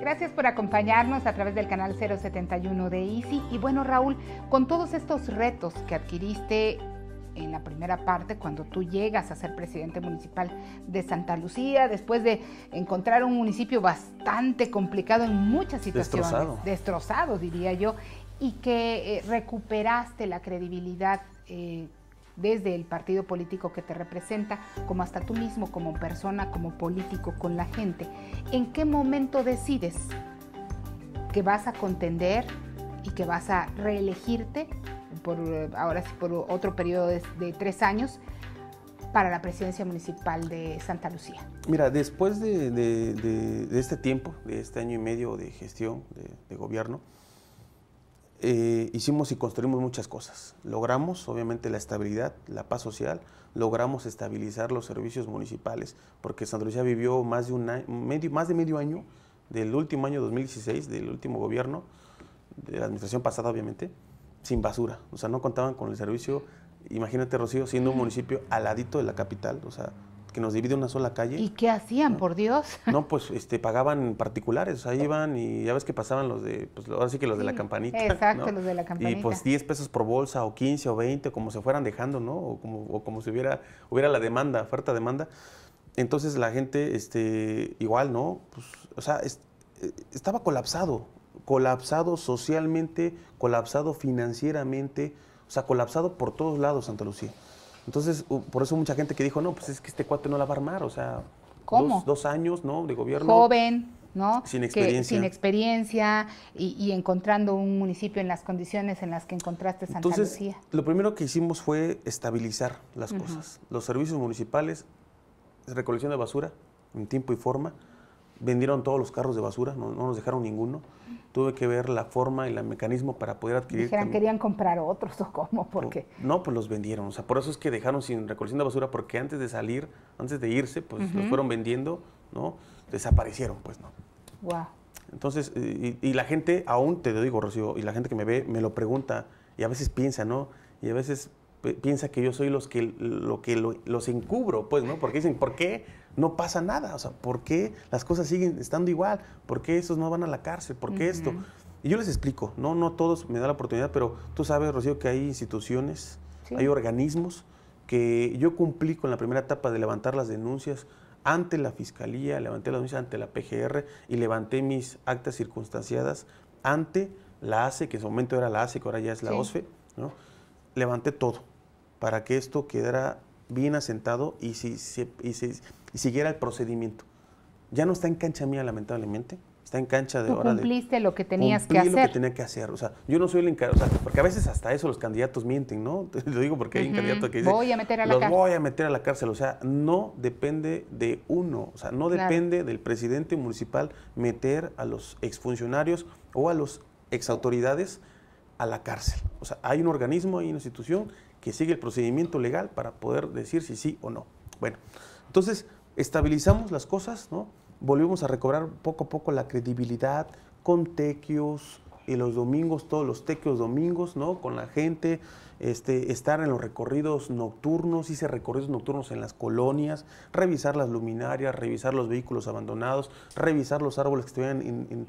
Gracias por acompañarnos a través del canal 071 de Easy. Y bueno, Raúl, con todos estos retos que adquiriste en la primera parte, cuando tú llegas a ser presidente municipal de Santa Lucía, después de encontrar un municipio bastante complicado en muchas situaciones, destrozado, diría yo, y que eh, recuperaste la credibilidad eh, desde el partido político que te representa, como hasta tú mismo, como persona, como político, con la gente. ¿En qué momento decides que vas a contender y que vas a reelegirte por, eh, ahora sí, por otro periodo de, tres años? para la presidencia municipal de Santa Lucía? Mira, después de este tiempo, de este año y medio de gestión, de, gobierno, eh, hicimos y construimos muchas cosas. Logramos, obviamente, la estabilidad, la paz social, logramos estabilizar los servicios municipales, porque Santa Lucía vivió más de, un medio, más de medio año del último año 2016, del último gobierno, de la administración pasada, obviamente, sin basura. O sea, no contaban con el servicio. Imagínate, Rocío, siendo un municipio aladito de la capital, o sea, que nos divide una sola calle. ¿Y qué hacían, por Dios? No, pues este, pagaban particulares, ahí iban y ya ves que pasaban los de, pues que los de la campanita. Exacto, los de la campanita. Y pues 10 pesos por bolsa o 15 o 20, como se fueran dejando, ¿no? O como, como si hubiera, hubiera la demanda, oferta, demanda. Entonces la gente, este, igual, ¿no? Pues, o sea, eh, estaba colapsado, colapsado socialmente, colapsado financieramente, o sea, colapsado por todos lados Santa Lucía. Entonces, por eso mucha gente que dijo, no, pues es que este cuate no la va a armar, o sea, Dos, años, ¿no? De gobierno. Joven, ¿no? Sin experiencia. sin experiencia y, encontrando un municipio en las condiciones en las que encontraste Santa Entonces, Lo primero que hicimos fue estabilizar las cosas. Los servicios municipales, recolección de basura en tiempo y forma, vendieron todos los carros de basura, no, no, nos dejaron ninguno. Tuve que ver la forma y el mecanismo para poder adquirir. querían comprar otros o cómo, porque no, pues los vendieron. O sea, por eso es que dejaron sin recolección de basura, porque antes de salir, antes de irse, pues los fueron vendiendo, ¿no? Desaparecieron, pues no. Wow. Entonces, y, la gente, aún te lo digo, Rocío, y la gente que me ve me lo pregunta, y a veces piensa, ¿no? Y a veces eh, piensa que yo soy los que, lo que los encubro, pues, ¿no? Porque dicen, ¿por qué? no pasa nada. O sea, ¿por qué las cosas siguen estando igual? ¿Por qué esos no van a la cárcel? ¿Por qué esto? Y yo les explico, no, no todos me da la oportunidad, pero tú sabes, Rocío, que hay instituciones, hay organismos que yo cumplí con la primera etapa de levantar las denuncias ante la fiscalía, levanté las denuncias ante la PGR y levanté mis actas circunstanciadas ante la ACE, que en su momento era la ACE, que ahora ya es la OSFE, ¿no? levanté todo para que esto quedara bien asentado y si, siguiera el procedimiento. Ya no está en cancha mía, lamentablemente. Está en cancha de Tú cumpliste lo que tenías que hacer. lo que tenía que hacer. O sea, yo no soy el encargado. porque a veces hasta eso los candidatos mienten, ¿no? lo digo porque hay un candidato que dice. Voy a meter a la los voy a meter a la cárcel. O sea, no depende de uno. O sea, no depende del presidente municipal meter a los exfuncionarios o a los exautoridades a la cárcel. O sea, hay un organismo, hay una institución sigue el procedimiento legal para poder decir si sí o no. Bueno, entonces estabilizamos las cosas, ¿no? Volvimos a recobrar poco a poco la credibilidad con tequios, y los domingos, todos los tequios domingos, ¿no? Con la gente, este, estar en los recorridos nocturnos, hice recorridos nocturnos en las colonias, revisar las luminarias, revisar los vehículos abandonados, revisar los árboles que estuvieran en,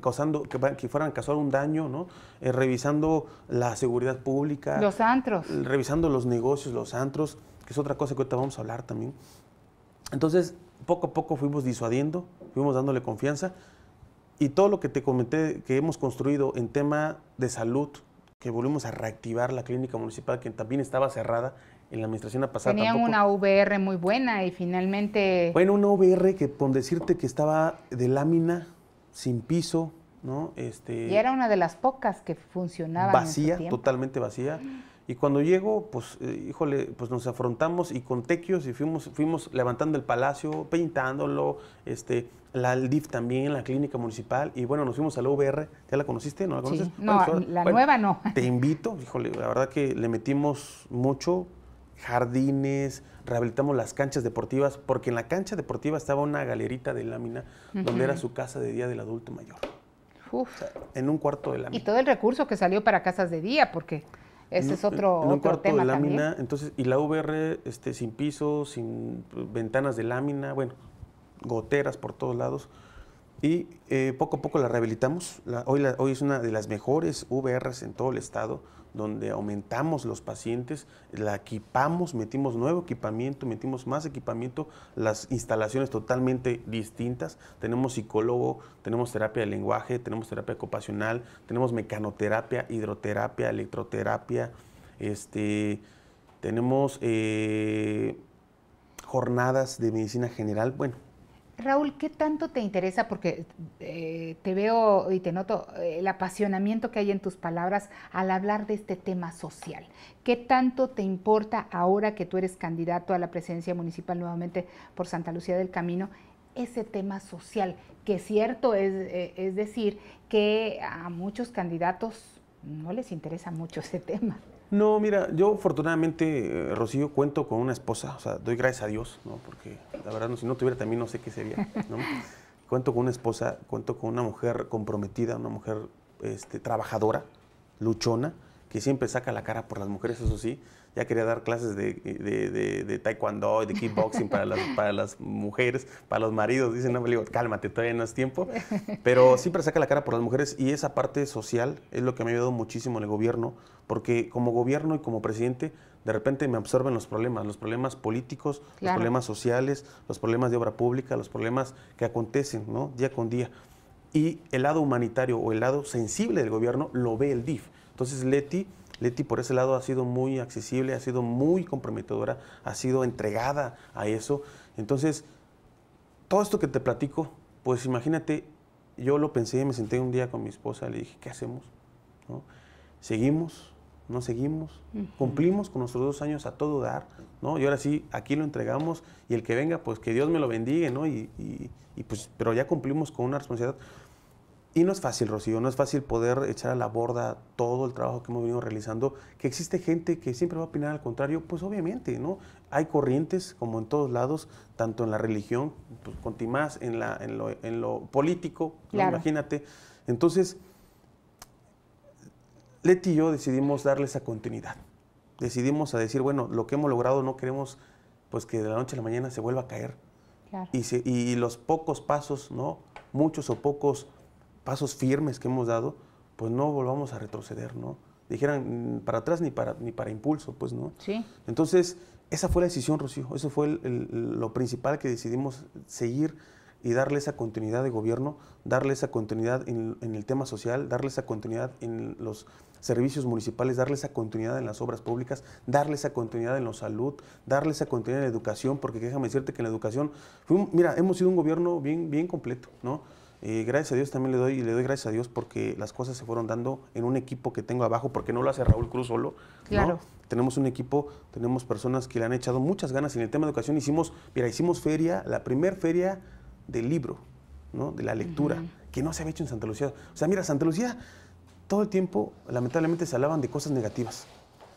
causando que, que fueran a causar un daño, ¿no? Eh, revisando la seguridad pública. Los antros. Revisando los negocios, los antros, que es otra cosa que ahorita vamos a hablar también. Entonces, poco a poco fuimos disuadiendo, fuimos dándole confianza y todo lo que te comenté que hemos construido en tema de salud, que volvimos a reactivar la clínica municipal que también estaba cerrada en la administración pasada. Tenían una VR muy buena y finalmente... Bueno, una VR que por decirte que estaba de lámina, sin piso, ¿no? Este, y era una de las pocas que funcionaba. Vacía, totalmente vacía. Y cuando llego, pues, eh, híjole, pues nos afrontamos y con tequios y fuimos, fuimos levantando el palacio, pintándolo, este, la ALDIF también, la clínica municipal, y bueno, nos fuimos a la vr ¿ya la conociste? ¿No la conoces? No, pues, la nueva no. Te invito, híjole, la verdad que le metimos mucho, jardines, rehabilitamos las canchas deportivas, porque en la cancha deportiva estaba una galerita de lámina donde era su casa de día del adulto mayor. en un cuarto de lámina. Y todo el recurso que salió para casas de día, porque ese es otro, en un cuarto de lámina, entonces, y la VR este, sin piso, sin pues, ventanas de lámina, bueno, goteras por todos lados. Y eh, poco a poco la rehabilitamos. hoy, hoy es una de las mejores VRs en todo el estado donde aumentamos los pacientes, la equipamos, metimos nuevo equipamiento, metimos más equipamiento, las instalaciones totalmente distintas. Tenemos psicólogo, tenemos terapia de lenguaje, tenemos terapia ocupacional, tenemos mecanoterapia, hidroterapia, electroterapia, este, tenemos eh, jornadas de medicina general. Bueno, Raúl, ¿qué tanto te interesa? Porque eh, te veo y te noto eh, el apasionamiento que hay en tus palabras al hablar de este tema social. ¿Qué tanto te importa ahora que tú eres candidato a la presidencia municipal nuevamente por Santa Lucía del Camino ese tema social? Que cierto es, eh, es decir que a muchos candidatos no les interesa mucho ese tema. No, mira, yo afortunadamente, eh, Rocío, cuento con una esposa, o sea, doy gracias a Dios, ¿no? Porque la verdad, si no tuviera también no sé qué sería, ¿no? cuento con una esposa, cuento con una mujer comprometida, una mujer este, trabajadora, luchona, que siempre saca la cara por las mujeres, eso sí. Ya quería dar clases de, de, taekwondo y de kickboxing para las, para las mujeres, para los maridos. Dicen, no, me digo, cálmate, todavía no es tiempo. Pero siempre saca la cara por las mujeres y esa parte social es lo que me ha ayudado muchísimo en el gobierno, porque como gobierno y como presidente, de repente me absorben los problemas, los problemas políticos, los problemas sociales, los problemas de obra pública, los problemas que acontecen ¿no? día con día. Y el lado humanitario o el lado sensible del gobierno lo ve el DIF. Entonces Leti, Leti por ese lado ha sido muy accesible, ha sido muy comprometedora, ha sido entregada a eso. Entonces, todo esto que te platico, pues imagínate, yo lo pensé, me senté un día con mi esposa, y le dije, ¿qué hacemos? ¿Seguimos? ¿No seguimos? Cumplimos con nuestros dos años a todo dar, ¿no? Y ahora sí, aquí lo entregamos y el que venga, pues que Dios me lo bendiga, ¿no? Y, pues, pero ya cumplimos con una responsabilidad y no es fácil, Rocío, no es fácil poder echar a la borda todo el trabajo que hemos venido realizando, que existe gente que siempre va a opinar al contrario, pues obviamente, ¿no? Hay corrientes, como en todos lados, tanto en la religión, pues, más en, en, lo, político, imagínate. Entonces, Leti y yo decidimos darle esa continuidad. Decidimos a decir, bueno, lo que hemos logrado no queremos pues que de la noche a la mañana se vuelva a caer. y los pocos pasos, ¿no? Muchos o pocos pasos firmes que hemos dado, pues no volvamos a retroceder, ¿no? Dijeran mm, para atrás ni para, ni para impulso, pues no. Sí. Entonces, esa fue la decisión, Rocío. Eso fue lo principal que decidimos seguir y darle esa continuidad de gobierno, darle esa continuidad en, el tema social, darle esa continuidad en los servicios municipales, darle esa continuidad en las obras públicas, darle esa continuidad en la salud, darle esa continuidad en la educación, porque déjame decirte que en la educación, mira, hemos sido un gobierno bien, bien completo, ¿no? Eh, gracias a Dios también le doy, y le doy gracias a Dios porque las cosas se fueron dando en un equipo que tengo abajo, porque no lo hace Raúl Cruz solo. Claro. Tenemos un equipo, tenemos personas que le han echado muchas ganas. en el tema de educación hicimos, mira, hicimos feria, la primer feria del libro, ¿no? De la lectura, que no se había hecho en Santa Lucía. O sea, mira, Santa Lucía todo el tiempo, lamentablemente, se hablaban de cosas negativas.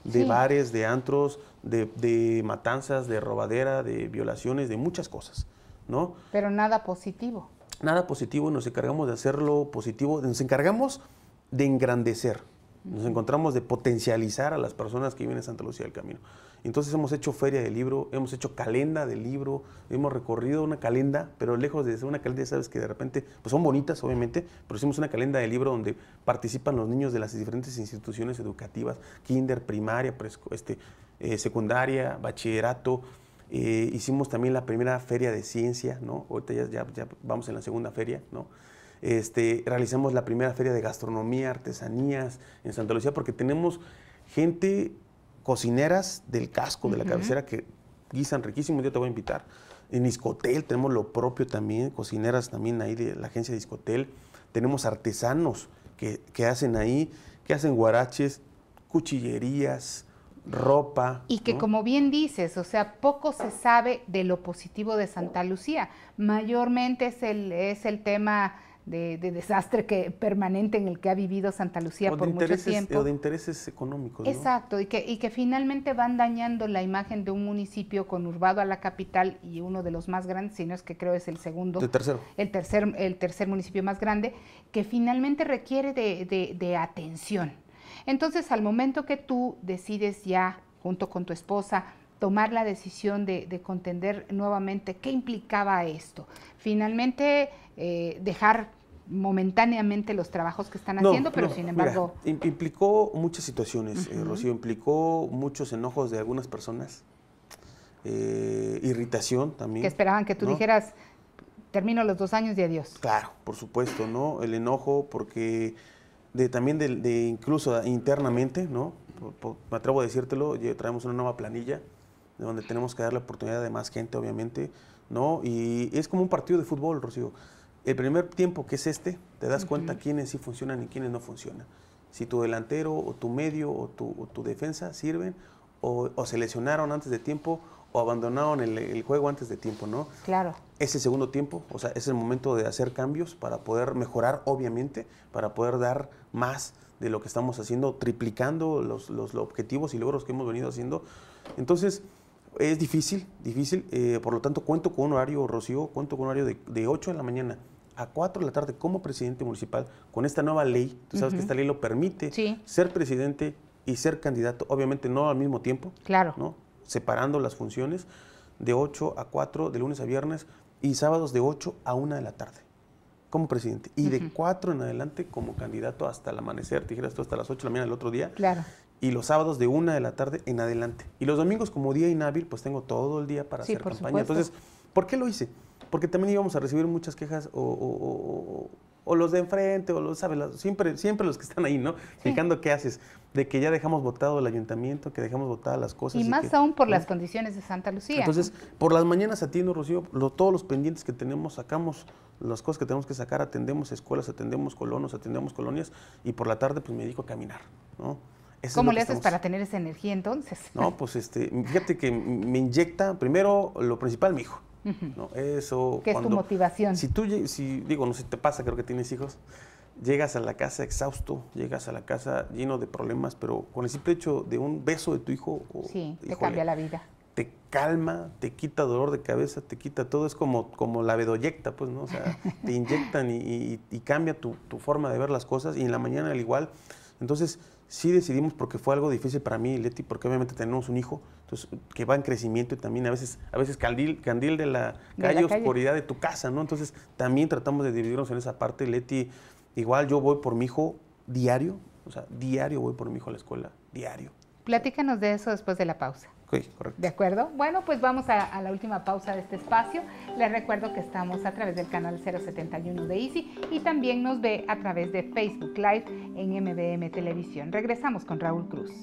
De bares, de antros, de, de matanzas, de robadera, de violaciones, de muchas cosas, ¿no? Pero nada positivo nada positivo nos encargamos de hacerlo positivo, nos encargamos de engrandecer, nos encontramos de potencializar a las personas que viven en Santa Lucía del Camino. Entonces hemos hecho feria de libro, hemos hecho calenda de libro, hemos recorrido una calenda, pero lejos de ser una calenda, sabes que de repente, pues son bonitas obviamente, pero hicimos una calenda de libro donde participan los niños de las diferentes instituciones educativas, kinder, primaria, este, eh, secundaria, bachillerato, eh, hicimos también la primera feria de ciencia, ¿no? Ahorita ya, vamos en la segunda feria, ¿no? Este, realizamos la primera feria de gastronomía, artesanías en Santa Lucía, porque tenemos gente, cocineras del casco, de la cabecera, que guisan riquísimo, yo te voy a invitar. En Iscotel tenemos lo propio también, cocineras también ahí de la agencia de Iscotel. Tenemos artesanos que, que hacen ahí, que hacen guaraches, cuchillerías, ropa. Y que como bien dices, o sea, poco se sabe de lo positivo de Santa Lucía. Mayormente es el, es el tema de, desastre que, permanente en el que ha vivido Santa Lucía por mucho tiempo. de intereses económicos. Exacto, y, que, y que finalmente van dañando la imagen de un municipio conurbado a la capital y uno de los más grandes, si es que creo es el segundo. El tercero. El tercer, el tercer municipio más grande, que finalmente requiere de atención. Entonces, al momento que tú decides ya, junto con tu esposa, tomar la decisión de, contender nuevamente, ¿qué implicaba esto? Finalmente, eh, dejar momentáneamente los trabajos que están haciendo, pero sin embargo... implicó muchas situaciones, eh, Rocío, implicó muchos enojos de algunas personas, eh, irritación también. Que esperaban que tú dijeras, termino los dos años y adiós. Claro, por supuesto, ¿no? El enojo porque también de, incluso internamente, ¿no? me atrevo a decírtelo, traemos una nueva planilla de donde tenemos que dar la oportunidad de más gente, obviamente, ¿no? Y es como un partido de fútbol, Rocío. El primer tiempo que es este, te das cuenta quiénes sí funcionan y quiénes no funcionan. Si tu delantero o tu medio o tu, defensa sirven o, o se lesionaron antes de tiempo o abandonaron el, juego antes de tiempo, ¿no? Claro. Ese segundo tiempo, o sea, es el momento de hacer cambios para poder mejorar, obviamente, para poder dar más de lo que estamos haciendo, triplicando los, los, objetivos y logros que hemos venido haciendo. Entonces, es difícil, difícil. Eh, por lo tanto, cuento con un horario, Rocío, cuento con un horario de, de 8 de la mañana a 4 de la tarde como presidente municipal con esta nueva ley. Tú sabes que esta ley lo permite ser presidente y ser candidato, obviamente no al mismo tiempo. Claro. ¿no? separando las funciones de 8 a 4, de lunes a viernes, y sábados de 8 a 1 de la tarde como presidente. Y de 4 en adelante como candidato hasta el amanecer, tijeras tú hasta las 8 de la mañana del otro día. Claro. Y los sábados de 1 de la tarde en adelante. Y los domingos como día inhábil, pues tengo todo el día para hacer campaña. Entonces, ¿por qué lo hice? Porque también íbamos a recibir muchas quejas o, o los de enfrente, o los, ¿sabes? Siempre, siempre los que están ahí, ¿no? Fijando qué haces, de que ya dejamos votado el ayuntamiento, que dejamos votadas las cosas. Y, más aún por las condiciones de Santa Lucía. Entonces, por las mañanas atiendo, Rocío, todos los pendientes que tenemos, sacamos las cosas que tenemos que sacar, atendemos escuelas, atendemos colonos, atendemos colonias, y por la tarde pues me dedico a caminar, ¿no? ¿Cómo le haces para tener esa energía entonces? No, pues este, fíjate que me inyecta primero lo principal, mi hijo. ¿no? Eso. ¿Qué es tu motivación? Si tú, si, digo, no sé si te pasa, creo que tienes hijos, llegas a la casa exhausto, llegas a la casa lleno de problemas, pero con el simple hecho de un beso de tu hijo. O, te cambia la vida. Te calma, te quita dolor de cabeza, te quita todo. Es como, como la vedoyecta pues, ¿no? O sea, te inyectan y, cambia tu, tu forma de ver las cosas. Y en la mañana, al igual entonces, sí decidimos, porque fue algo difícil para mí y Leti, porque obviamente tenemos un hijo que va en crecimiento y también a veces, a veces candil, candil de la calle, de la calle. oscuridad de tu casa, ¿no? Entonces, también tratamos de dividirnos en esa parte. Leti, igual yo voy por mi hijo diario, o sea, diario voy por mi hijo a la escuela, diario. Platícanos de eso después de la pausa. ¿De acuerdo? Bueno, pues vamos a, la última pausa de este espacio. Les recuerdo que estamos a través del canal 071 de Easy y también nos ve a través de Facebook Live en MBM Televisión. Regresamos con Raúl Cruz.